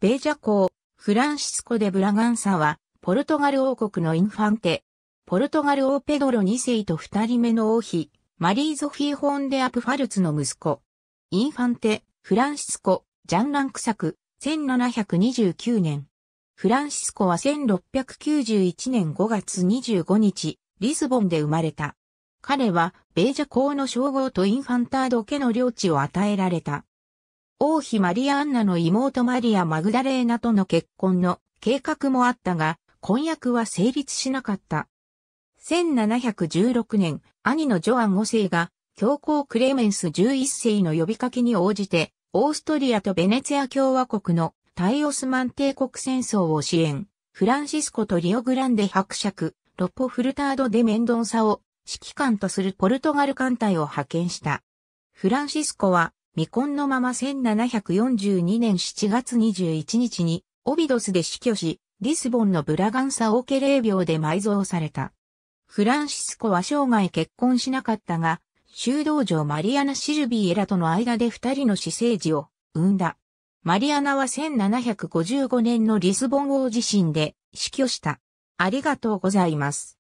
ベージャ公、フランシスコ・デ・ブラガンサは、ポルトガル王国のインファンテ、ポルトガル王ペドロ2世と2人目の王妃、マリー・ゾフィー・ホーンデ・アプファルツの息子、インファンテ、フランシスコ、ジャン・ランク作、1729年。フランシスコは1691年5月25日、リスボンで生まれた。彼は、ベージャ公の称号とインファンタード家の領地を与えられた。王妃マリア・アンナの妹マリア・マグダレーナとの結婚の計画もあったが、婚約は成立しなかった。1716年、兄のジョアン5世が、教皇クレメンス11世の呼びかけに応じて、オーストリアとベネツィア共和国のイオスマン帝国戦争を支援、フランシスコとリオグランデ伯爵、ロポフルタード・デ・メンドンサを指揮官とするポルトガル艦隊を派遣した。フランシスコは未婚のまま1742年7月21日に、オビドスで死去し、リスボンのブラガンサオケレ霊廟で埋蔵された。フランシスコは生涯結婚しなかったが、修道女マリアナ・シルビーエラとの間で二人の死生児を生んだ。マリアナは1755年のリスボン王地震で死去した。ありがとうございます。